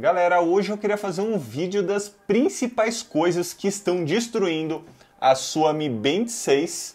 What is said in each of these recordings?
Galera, hoje eu queria fazer um vídeo das principais coisas que estão destruindo a sua Mi Band 6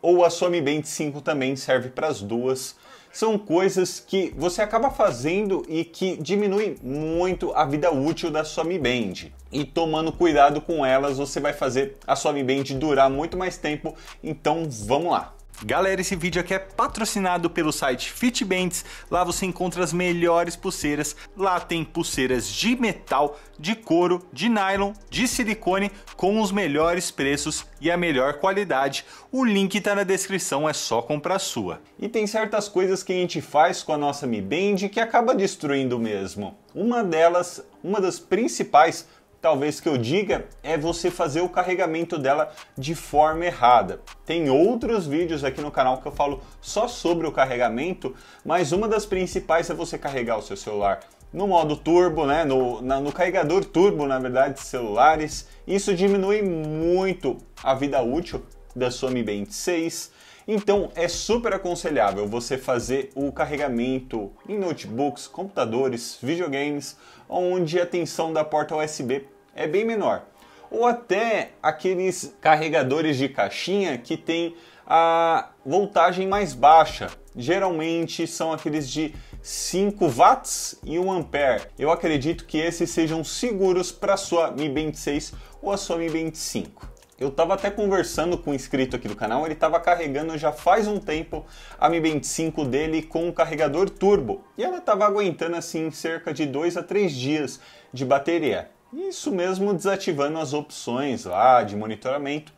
ou a sua Mi Band 5 também serve para as duas. São coisas que você acaba fazendo e que diminuem muito a vida útil da sua Mi Band. E tomando cuidado com elas, você vai fazer a sua Mi Band durar muito mais tempo. Então, vamos lá. Galera, esse vídeo aqui é patrocinado pelo site Fitbands. Lá você encontra as melhores pulseiras. Lá tem pulseiras de metal, de couro, de nylon, de silicone com os melhores preços e a melhor qualidade. O link está na descrição, é só comprar sua. E tem certas coisas que a gente faz com a nossa Mi Band que acaba destruindo mesmo. Uma delas, uma das principais talvez que eu diga é você fazer o carregamento dela de forma errada. Tem outros vídeos aqui no canal que eu falo só sobre o carregamento, mas uma das principais é você carregar o seu celular no modo turbo, né? no, na, no carregador turbo, na verdade, de celulares. Isso diminui muito a vida útil da sua Mi Band 6. Então é super aconselhável você fazer o carregamento em notebooks, computadores, videogames, onde a tensão da porta USB é bem menor. Ou até aqueles carregadores de caixinha que tem a voltagem mais baixa. Geralmente são aqueles de 5 watts e 1 ampere. Eu acredito que esses sejam seguros para a sua Mi Band 6 ou a sua Mi Band 5. Eu estava até conversando com um inscrito aqui do canal, ele estava carregando já faz um tempo a Mi Band 5 dele com um carregador turbo e ela estava aguentando assim cerca de 2 a 3 dias de bateria. Isso mesmo desativando as opções lá de monitoramento.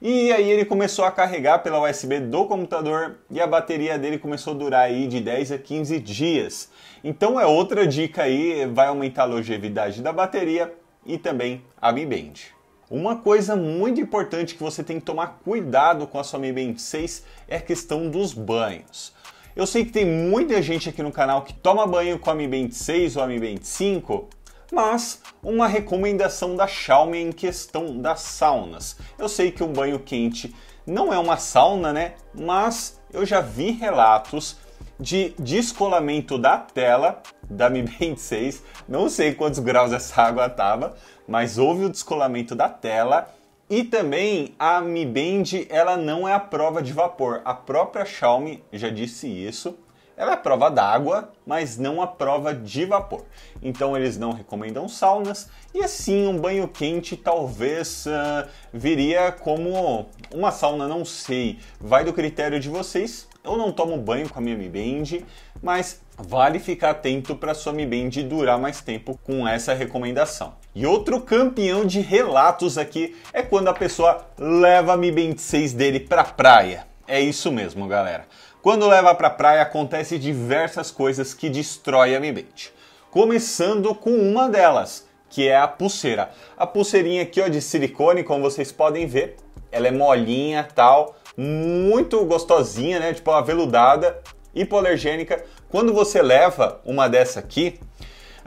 E aí ele começou a carregar pela USB do computador e a bateria dele começou a durar aí de 10 a 15 dias. Então é outra dica aí, vai aumentar a longevidade da bateria e também a Mi Band. Uma coisa muito importante que você tem que tomar cuidado com a sua Mi Band 6 é a questão dos banhos. Eu sei que tem muita gente aqui no canal que toma banho com a Mi Band 6 ou a Mi Band 5 mas uma recomendação da Xiaomi em questão das saunas. Eu sei que um banho quente não é uma sauna, né? Mas eu já vi relatos de descolamento da tela da Mi Band 6. Não sei quantos graus essa água estava, mas houve o descolamento da tela e também a Mi Band, ela não é a prova de vapor. A própria Xiaomi já disse isso. Ela é prova d'água, mas não a prova de vapor. Então eles não recomendam saunas e assim um banho quente talvez uh, viria como uma sauna, não sei. Vai do critério de vocês. Eu não tomo banho com a minha Mi Band, mas vale ficar atento para sua Mi Band durar mais tempo com essa recomendação. E outro campeão de relatos aqui é quando a pessoa leva a Mi Band 6 dele para praia. É isso mesmo, galera. Quando leva para praia acontece diversas coisas que destrói a Mi Começando com uma delas, que é a pulseira. A pulseirinha aqui ó de silicone, como vocês podem ver, ela é molinha, tal, muito gostosinha, né? Tipo aveludada, hipoalergênica. Quando você leva uma dessa aqui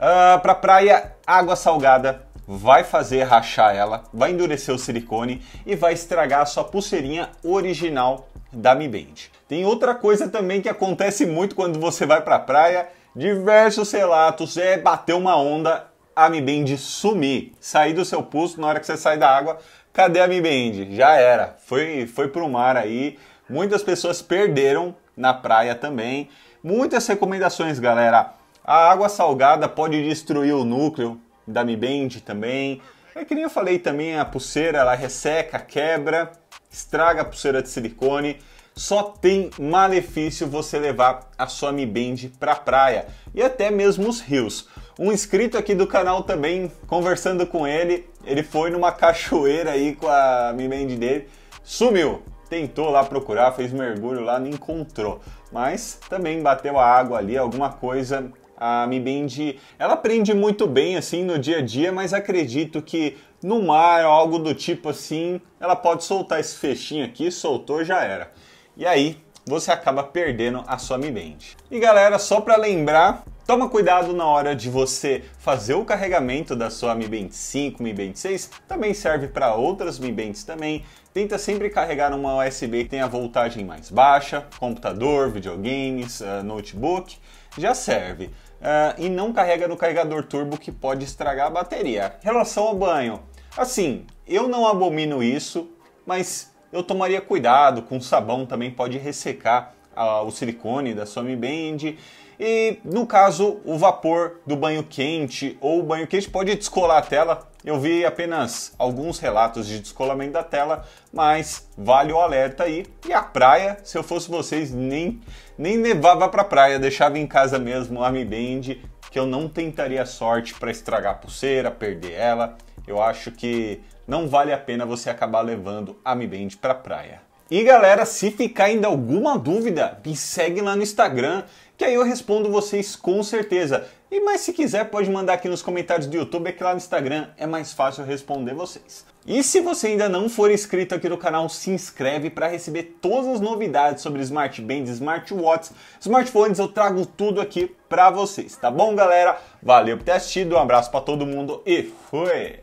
uh, ah, para praia, água salgada, vai fazer rachar ela, vai endurecer o silicone e vai estragar a sua pulseirinha original da Mi Band. Tem outra coisa também que acontece muito quando você vai para a praia, diversos relatos é bater uma onda, a Mi Band sumir, sair do seu pulso na hora que você sai da água, cadê a Mi Band? Já era, foi foi pro mar aí. Muitas pessoas perderam na praia também. Muitas recomendações, galera. A água salgada pode destruir o núcleo da Mi Band também. É que nem eu falei também, a pulseira ela resseca, quebra estraga a pulseira de silicone. Só tem malefício você levar a sua Mi Band para praia e até mesmo os rios. Um inscrito aqui do canal também, conversando com ele, ele foi numa cachoeira aí com a Mi Band dele, sumiu. Tentou lá procurar, fez mergulho lá, não encontrou. Mas também bateu a água ali, alguma coisa a Mi Band, ela aprende muito bem assim no dia a dia, mas acredito que no mar algo do tipo assim, ela pode soltar esse fechinho aqui, soltou já era. E aí você acaba perdendo a sua Mi Band. E galera, só para lembrar, Toma cuidado na hora de você fazer o carregamento da sua Mi Band 5, Mi Band 6, também serve para outras Mi Bands também. Tenta sempre carregar uma USB que tenha voltagem mais baixa, computador, videogames, ah, notebook, já serve. Ah, e não carrega no carregador turbo que pode estragar a bateria. Em relação ao banho, assim, eu não abomino isso, mas eu tomaria cuidado com sabão, também pode ressecar o silicone da Swami Band. E no caso, o vapor do banho quente ou o banho quente pode descolar a tela. Eu vi apenas alguns relatos de descolamento da tela, mas vale o alerta aí. E a praia, se eu fosse vocês, nem, nem levava pra praia, deixava em casa mesmo a mi Band, que eu não tentaria sorte para estragar a pulseira, perder ela. Eu acho que não vale a pena você acabar levando a Mi Band pra praia. E galera, se ficar ainda alguma dúvida, me segue lá no Instagram, que aí eu respondo vocês com certeza. E mas se quiser, pode mandar aqui nos comentários do YouTube, é que lá no Instagram é mais fácil responder vocês. E se você ainda não for inscrito aqui no canal, se inscreve para receber todas as novidades sobre smart bands, smartwatches, smartphones, eu trago tudo aqui para vocês, tá bom, galera? Valeu por ter assistido, um abraço para todo mundo e fui.